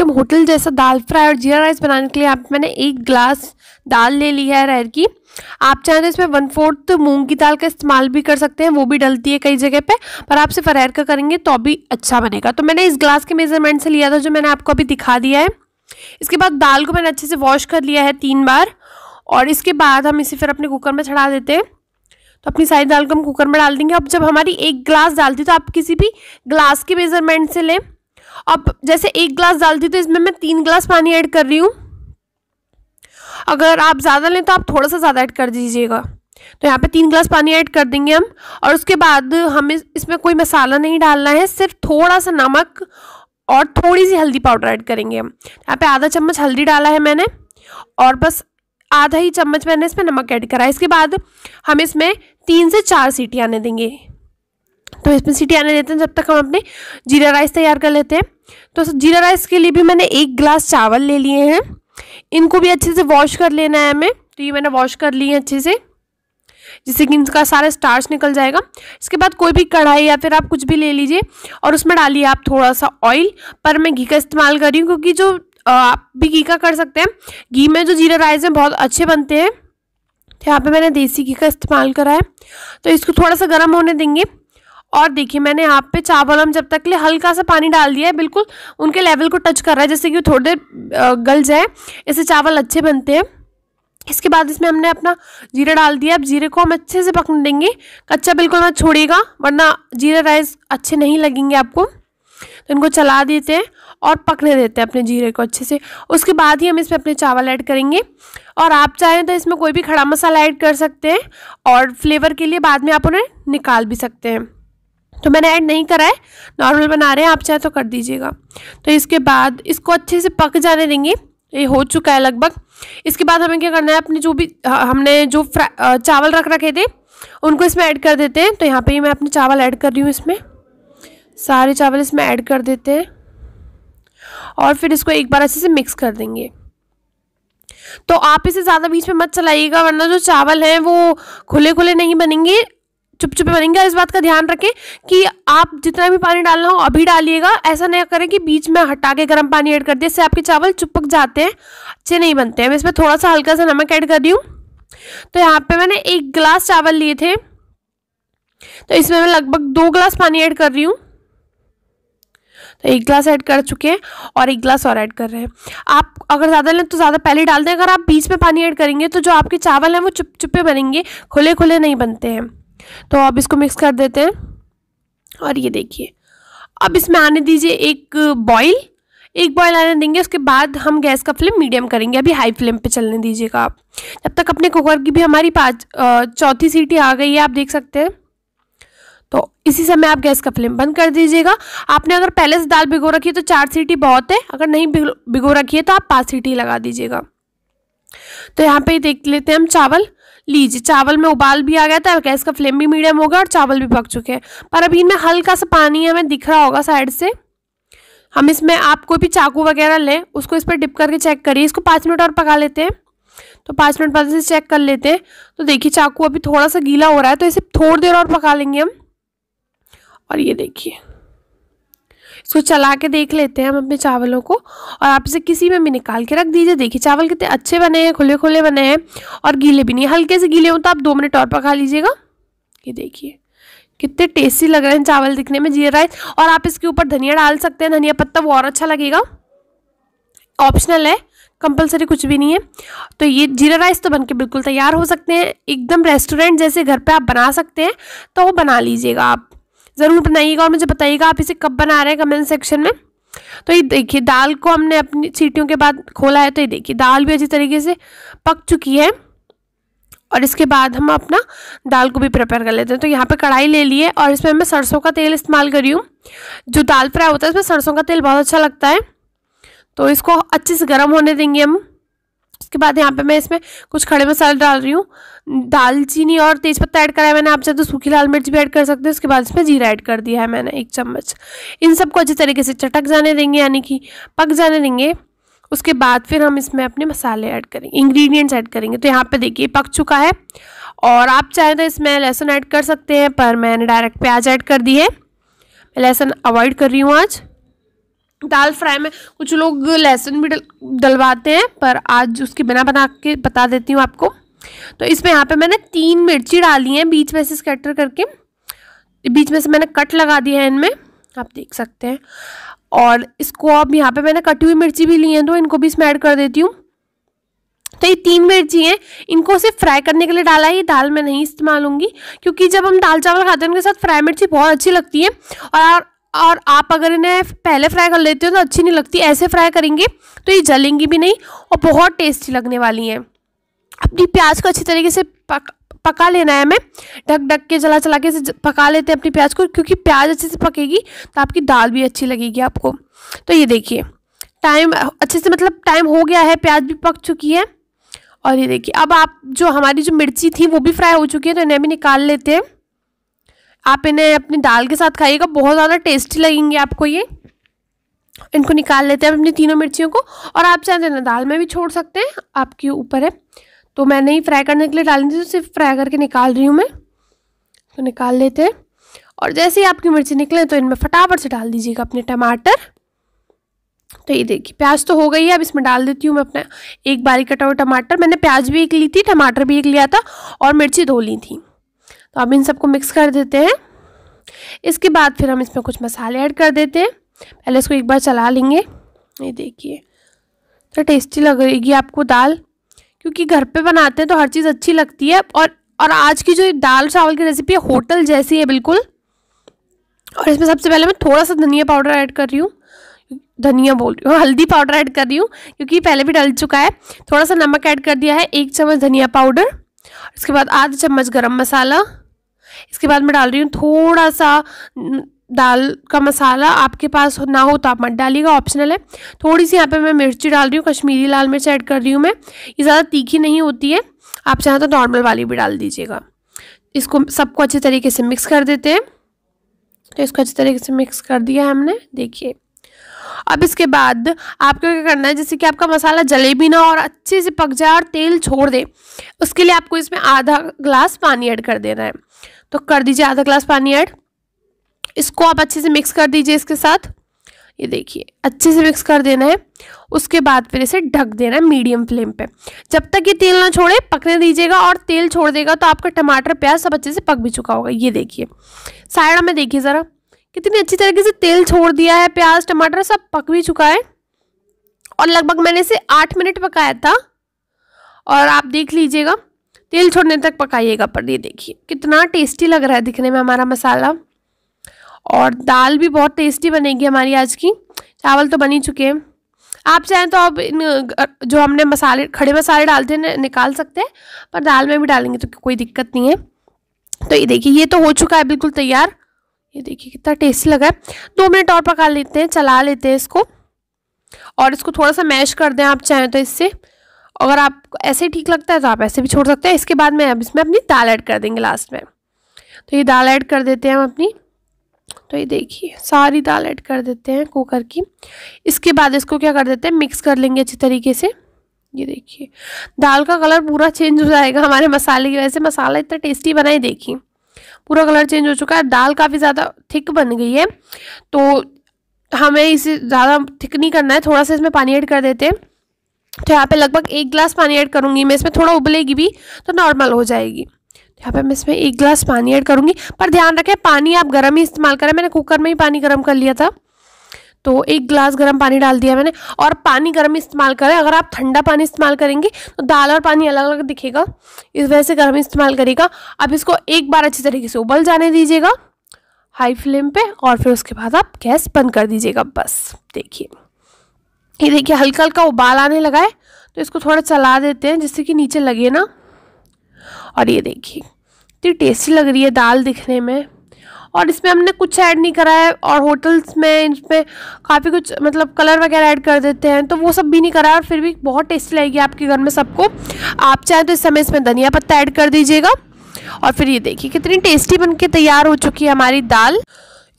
एकदम होटल जैसा दाल फ्राई और जीरा राइस बनाने के लिए आप मैंने एक ग्लास दाल ले ली है अरहर की आप चाहें तो इसमें वन फोर्थ मूंग की दाल का इस्तेमाल भी कर सकते हैं वो भी डलती है कई जगह पे पर आप सिर्फ अरहर का करेंगे तो भी अच्छा बनेगा तो मैंने इस ग्लास के मेजरमेंट से लिया था जो मैंने आपको अभी दिखा दिया है इसके बाद दाल को मैंने अच्छे से वॉश कर लिया है तीन बार और इसके बाद हम इसे फिर अपने कुकर में चढ़ा देते हैं तो अपनी सारी दाल को हम कुकर में डाल देंगे अब जब हमारी एक ग्लास डालती तो आप किसी भी ग्लास के मेजरमेंट से लें अब जैसे एक ग्लास डालती तो इसमें मैं तीन ग्लास पानी ऐड कर रही हूँ अगर आप ज़्यादा लें तो आप थोड़ा सा ज़्यादा ऐड कर दीजिएगा तो यहाँ पे तीन ग्लास पानी ऐड कर देंगे हम और उसके बाद हमें इसमें कोई मसाला नहीं डालना है सिर्फ थोड़ा सा नमक और थोड़ी सी हल्दी पाउडर ऐड करेंगे हम यहाँ पे आधा चम्मच हल्दी डाला है मैंने और बस आधा ही चम्मच मैंने इसमें नमक ऐड करा है इसके बाद हम इसमें तीन से चार सीटी आने देंगे तो इसमें सीटी आने देते हैं जब तक हम अपने जीरा राइस तैयार कर लेते हैं तो जीरा राइस के लिए भी मैंने एक गिलास चावल ले लिए हैं इनको भी अच्छे से वॉश कर लेना है हमें तो ये मैंने वॉश कर लिए है अच्छे से जिससे कि इनका सारा स्टार्च निकल जाएगा इसके बाद कोई भी कढ़ाई या फिर आप कुछ भी ले लीजिए और उसमें डालिए आप थोड़ा सा ऑयल पर मैं घी का इस्तेमाल कर रही हूँ क्योंकि जो आप भी घी का कर सकते हैं घी में जो जीरा राइस हैं बहुत अच्छे बनते हैं तो यहाँ पे मैंने देसी घी का इस्तेमाल करा है तो इसको थोड़ा सा गर्म होने देंगे और देखिए मैंने यहाँ पे चावल हम जब तक लिए हल्का सा पानी डाल दिया है बिल्कुल उनके लेवल को टच कर रहा है जैसे कि वो थोड़ी देर गल जाए इससे चावल अच्छे बनते हैं इसके बाद इसमें हमने अपना जीरा डाल दिया अब जीरे को हम अच्छे से पकने देंगे कच्चा बिल्कुल मत छोड़िएगा वरना जीरा राइस अच्छे नहीं लगेंगे आपको तो इनको चला देते हैं और पकने देते हैं अपने जीरे को अच्छे से उसके बाद ही हम इसमें अपने चावल ऐड करेंगे और आप चाहें तो इसमें कोई भी खड़ा मसाला ऐड कर सकते हैं और फ्लेवर के लिए बाद में आप उन्हें निकाल भी सकते हैं तो मैंने ऐड नहीं करा है नॉर्मल बना रहे हैं आप चाहे तो कर दीजिएगा तो इसके बाद इसको अच्छे से पक जाने देंगे ये हो चुका है लगभग इसके बाद हमें क्या करना है अपने जो भी हमने जो चावल रख रखे थे उनको इसमें ऐड कर देते हैं तो यहाँ पे मैं अपने चावल ऐड कर रही हूँ इसमें सारे चावल इसमें ऐड कर देते हैं और फिर इसको एक बार अच्छे से मिक्स कर देंगे तो आप इसे ज़्यादा बीच में मत चलाइएगा वरना जो चावल हैं वो खुले खुले नहीं बनेंगे चुप बनेंगे बनेंगे इस बात का ध्यान रखें कि आप जितना भी पानी डालना हो अभी डालिएगा ऐसा नहीं करें कि बीच में हटा के गर्म पानी ऐड कर दिया इससे आपके चावल चुपक जाते हैं अच्छे नहीं बनते हैं मैं इसमें थोड़ा सा हल्का सा नमक ऐड कर दी हूँ तो यहाँ पर मैंने एक गिलास चावल लिए थे तो इसमें मैं लगभग दो गिलास पानी ऐड कर रही हूँ तो एक गिलास ऐड कर चुके हैं और एक गिलास और ऐड कर रहे हैं आप अगर ज़्यादा लें तो ज़्यादा पहले डाल दें अगर आप बीच में पानी ऐड करेंगे तो जो आपके चावल हैं वो चुप चुपे बनेंगे खुले खुले नहीं बनते हैं तो अब इसको मिक्स कर देते हैं और ये देखिए अब इसमें आने दीजिए एक बॉईल एक बॉयल आने देंगे उसके बाद हम गैस का फ्लेम मीडियम करेंगे अभी हाई फ्लेम पे चलने दीजिएगा आप जब तक अपने कुकर की भी हमारी पाँच चौथी सीटी आ गई है आप देख सकते हैं तो इसी समय आप गैस का फ्लेम बंद कर दीजिएगा आपने अगर पहले से दाल भिगो रखी है तो चार सीटी बहुत है अगर नहीं भिगो रखी है तो आप पाँच सीटी लगा दीजिएगा तो यहाँ पर देख लेते हैं हम चावल लीजिए चावल में उबाल भी आ गया था गैस का फ्लेम भी मीडियम हो गया और चावल भी पक चुके हैं पर अभी इनमें हल्का सा पानी हमें दिख रहा होगा साइड से हम इसमें आप कोई भी चाकू वगैरह लें उसको इस पर डिप करके चेक करिए इसको पाँच मिनट और पका लेते हैं तो पाँच मिनट बाद इसे चेक कर लेते हैं तो देखिए चाकू अभी थोड़ा सा गीला हो रहा है तो इसे थोड़ी देर और पका लेंगे हम और ये देखिए इसको चला के देख लेते हैं हम अपने चावलों को और आप इसे किसी में भी निकाल के रख दीजिए देखिए चावल कितने अच्छे बने हैं खुले खुले बने हैं और गीले भी नहीं हल्के से गीले हों तो आप दो मिनट और पका लीजिएगा ये देखिए कितने टेस्टी लग रहे हैं चावल दिखने में जीरा राइस और आप इसके ऊपर धनिया डाल सकते हैं धनिया पत्ता वो और अच्छा लगेगा ऑप्शनल है कंपलसरी कुछ भी नहीं है तो ये जीरा राइस तो बनके बिल्कुल तैयार हो सकते हैं एकदम रेस्टोरेंट जैसे घर पे आप बना सकते हैं तो वो बना लीजिएगा आप ज़रूर बनाइएगा और मुझे बताइएगा आप इसे कब बना रहे हैं कमेंट सेक्शन में तो ये देखिए दाल को हमने अपनी सीटियों के बाद खोला है तो ये देखिए दाल भी अच्छी तरीके से पक चुकी है और इसके बाद हम अपना दाल को भी प्रिपेयर कर लेते हैं तो यहाँ पे कढ़ाई ले ली है और इसमें मैं सरसों का तेल इस्तेमाल करी हूँ जो दाल फ्राई होता है इसमें सरसों का तेल बहुत अच्छा लगता है तो इसको अच्छे से गर्म होने देंगे हम उसके बाद यहाँ पे मैं इसमें कुछ खड़े मसाले डाल रही हूँ दालचीनी और तेज़पत्ता ऐड करा है मैंने आप चाहे तो सूखी लाल मिर्च भी ऐड कर सकते हैं उसके बाद इसमें जीरा ऐड कर दिया है मैंने एक चम्मच इन सबको अच्छे तरीके से चटक जाने देंगे यानी कि पक जाने देंगे उसके बाद फिर हम इसमें अपने मसाले ऐड करेंगे इंग्रीडियंट्स ऐड करेंगे तो यहाँ पे देखिए पक चुका है और आप चाहें तो इसमें लहसुन ऐड कर सकते हैं पर मैंने डायरेक्ट प्याज ऐड कर दी है मैं लहसुन अवॉइड कर रही हूँ आज दाल फ्राई में कुछ लोग लहसुन भी डलवाते हैं पर आज उसकी बिना बना के बता देती हूँ आपको तो इसमें यहाँ पे मैंने तीन मिर्ची डाली हैं बीच में से स्कैटर करके बीच में से मैंने कट लगा दिया है इनमें आप देख सकते हैं और इसको अब यहाँ पे मैंने कटी हुई मिर्ची भी ली है तो इनको भी इसमें ऐड कर देती हूँ तो ये तीन मिर्ची हैं इनको सिर्फ फ्राई करने के लिए डाला है ये दाल मैं नहीं इस्तेमाल होंगी क्योंकि जब हम दाल चावल खाते हैं उनके साथ फ्राई मिर्ची बहुत अच्छी लगती है और और आप अगर इन्हें पहले फ्राई कर लेते हो तो अच्छी नहीं लगती ऐसे फ्राई करेंगे तो ये जलेंगी भी नहीं और बहुत टेस्टी लगने वाली हैं अपनी प्याज को अच्छी तरीके से पक पका लेना है हमें ढक ढक के जला चला के पका लेते हैं अपनी प्याज को क्योंकि प्याज अच्छे से पकेगी तो आपकी दाल भी अच्छी लगेगी आपको तो ये देखिए टाइम अच्छे से मतलब टाइम हो गया है प्याज भी पक चुकी है और ये देखिए अब आप जो हमारी जो मिर्ची थी वो भी फ्राई हो चुकी है तो इन्हें भी निकाल लेते हैं आप इन्हें अपनी दाल के साथ खाइएगा बहुत ज़्यादा टेस्टी लगेंगे आपको ये इनको निकाल लेते हैं अपनी तीनों मिर्चियों को और आप चाहते तो हैं ना दाल में भी छोड़ सकते हैं आपके ऊपर है तो मैं नहीं फ्राई करने के लिए डालनी थी तो सिर्फ फ्राई करके निकाल रही हूँ मैं तो निकाल लेते हैं और जैसे ही आपकी मिर्ची निकले तो इनमें फटाफट से डाल दीजिएगा अपने टमाटर तो ये देखिए प्याज तो हो गई है अब इसमें डाल देती हूँ मैं अपना एक बारी कटा हुआ टमाटर मैंने प्याज भी एक ली थी टमाटर भी एक लिया था और मिर्ची दो ली थी तो अब इन सबको मिक्स कर देते हैं इसके बाद फिर हम इसमें कुछ मसाले ऐड कर देते हैं पहले इसको एक बार चला लेंगे ये देखिए तो टेस्टी लगेगी आपको दाल क्योंकि घर पे बनाते हैं तो हर चीज़ अच्छी लगती है और और आज की जो दाल चावल की रेसिपी है होटल जैसी है बिल्कुल और इसमें सबसे पहले मैं थोड़ा सा धनिया पाउडर ऐड कर रही हूँ धनिया बोल रही हूँ हाँ, हल्दी पाउडर ऐड कर रही हूँ क्योंकि पहले भी डल चुका है थोड़ा सा नमक ऐड कर दिया है एक चम्मच धनिया पाउडर इसके बाद आधा चम्मच गर्म मसाला इसके बाद मैं डाल रही हूँ थोड़ा सा दाल का मसाला आपके पास ना हो तो आप मत डालिएगा ऑप्शनल है थोड़ी सी यहाँ पे मैं मिर्ची डाल रही हूँ कश्मीरी लाल मिर्च ऐड कर रही हूँ मैं ये ज़्यादा तीखी नहीं होती है आप चाहें तो नॉर्मल वाली भी डाल दीजिएगा इसको सबको अच्छे तरीके से मिक्स कर देते हैं तो इसको अच्छे तरीके से मिक्स कर दिया है हमने देखिए अब इसके बाद आपको क्या करना है जैसे कि आपका मसाला जले भी ना और अच्छे से पक जाए और तेल छोड़ दे उसके लिए आपको इसमें आधा ग्लास पानी ऐड कर देना है तो कर दीजिए आधा ग्लास पानी ऐड इसको आप अच्छे से मिक्स कर दीजिए इसके साथ ये देखिए अच्छे से मिक्स कर देना है उसके बाद फिर इसे ढक देना है मीडियम फ्लेम पे जब तक ये तेल ना छोड़े पकने दीजिएगा और तेल छोड़ देगा तो आपका टमाटर प्याज सब अच्छे से पक भी चुका होगा ये देखिए साइड में देखिए ज़रा कितनी अच्छी तरीके से तेल छोड़ दिया है प्याज टमाटर सब पक भी चुका है और लगभग मैंने इसे आठ मिनट पकाया था और आप देख लीजिएगा तेल छोड़ने तक पकाइएगा पर ये देखिए कितना टेस्टी लग रहा है दिखने में हमारा मसाला और दाल भी बहुत टेस्टी बनेगी हमारी आज की चावल तो बनी चुके हैं आप चाहें तो अब इन जो हमने मसाले खड़े मसाले डालते हैं निकाल सकते हैं पर दाल में भी डालेंगे तो कोई दिक्कत नहीं है तो ये देखिए ये तो हो चुका है बिल्कुल तैयार ये देखिए कितना टेस्टी लगा है दो मिनट और पका लेते हैं चला लेते हैं इसको और इसको थोड़ा सा मैश कर दें आप चाहें तो इससे अगर आप ऐसे ठीक लगता है तो आप ऐसे भी छोड़ सकते हैं इसके बाद में अब इसमें अपनी दाल ऐड कर देंगे लास्ट में तो ये दाल ऐड कर देते हैं हम अपनी तो ये देखिए सारी दाल ऐड कर देते हैं कुकर की इसके बाद इसको क्या कर देते हैं मिक्स कर लेंगे अच्छी तरीके से ये देखिए दाल का कलर पूरा चेंज हो जाएगा हमारे मसाले की वजह से मसाला इतना टेस्टी बना ही देखिए पूरा कलर चेंज हो चुका है दाल काफ़ी ज़्यादा थिक बन गई है तो हमें इसे ज़्यादा थिक नहीं करना है थोड़ा सा इसमें पानी ऐड कर देते हैं तो यहाँ पे लगभग एक गिलास पानी ऐड करूँगी मैं इसमें थोड़ा उबलेगी भी तो नॉर्मल हो जाएगी तो यहाँ पे मैं इसमें एक गिलास पानी ऐड करूँगी पर ध्यान रखें पानी आप गर्म ही इस्तेमाल करें मैंने कुकर में ही पानी गर्म कर लिया था तो एक गिलास गर्म पानी डाल दिया मैंने और पानी गर्म इस्तेमाल करें अगर आप ठंडा पानी इस्तेमाल करेंगे तो दाल और पानी अलग अलग दिखेगा इस वजह से गर्म इस्तेमाल करेगा अब इसको एक बार अच्छी तरीके से उबल जाने दीजिएगा हाई फ्लेम पे और फिर उसके बाद आप गैस बंद कर दीजिएगा बस देखिए ये देखिए हल्का हल्का उबाल आने लगा है तो इसको थोड़ा चला देते हैं जिससे कि नीचे लगे ना और ये देखिए इतनी टेस्टी लग रही है दाल दिखने में और इसमें हमने कुछ ऐड नहीं करा है और होटल्स में इसमें काफ़ी कुछ मतलब कलर वगैरह ऐड कर देते हैं तो वो सब भी नहीं करा और फिर भी बहुत टेस्टी लगेगी आपके घर में सबको आप चाहें तो इस समय इसमें धनिया पत्ता ऐड कर दीजिएगा और फिर ये देखिए कितनी टेस्टी बन के तैयार हो चुकी है हमारी दाल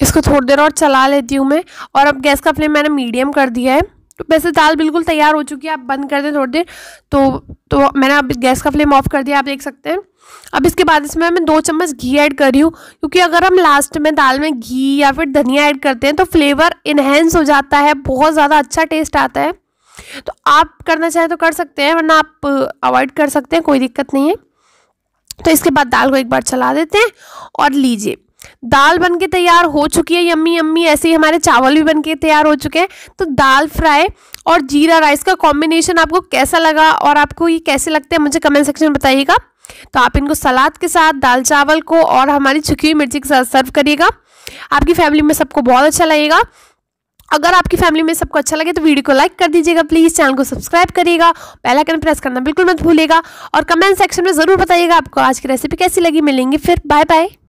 इसको थोड़ी देर और चला लेती हूँ मैं और अब गैस का फ्लेम मैंने मीडियम कर दिया है तो वैसे दाल बिल्कुल तैयार हो चुकी है आप बंद कर दें थोड़ी देर तो तो मैंने अब गैस का फ्लेम ऑफ कर दिया आप देख सकते हैं अब इसके बाद इसमें मैं दो चम्मच घी ऐड कर रही हूँ क्योंकि अगर हम लास्ट में दाल में घी या फिर धनिया ऐड करते हैं तो फ्लेवर इन्हेंस हो जाता है बहुत ज़्यादा अच्छा टेस्ट आता है तो आप करना चाहें तो कर सकते हैं वरना आप अवॉइड कर सकते हैं कोई दिक्कत नहीं है तो इसके बाद दाल को एक बार चला देते हैं और लीजिए दाल बन के तैयार हो चुकी है यम्मी यम्मी ऐसे ही हमारे चावल भी बन के तैयार हो चुके हैं तो दाल फ्राई और जीरा राइस का कॉम्बिनेशन आपको कैसा लगा और आपको ये कैसे लगते हैं मुझे कमेंट सेक्शन में बताइएगा तो आप इनको सलाद के साथ दाल चावल को और हमारी छुकी हुई मिर्ची के साथ सर्व करिएगा आपकी फैमिली में सबको बहुत अच्छा लगेगा अगर आपकी फैमिली में सबको अच्छा लगे तो वीडियो को लाइक कर दीजिएगा प्लीज़ चैनल को सब्सक्राइब करिएगा बेल आइकन प्रेस करना बिल्कुल मत भूलिएगा और कमेंट सेक्शन में ज़रूर बताइएगा आपको आज की रेसिपी कैसी लगी मिलेंगी फिर बाय बाय